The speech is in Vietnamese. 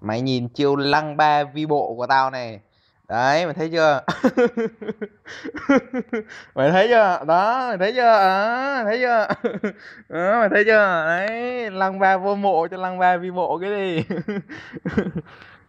mày nhìn chiêu lăng ba vi bộ của tao này đấy mày thấy chưa mày thấy chưa đó mày thấy chưa à, thấy chưa à, mày thấy chưa đấy lăng ba vô mộ cho lăng ba vi bộ cái gì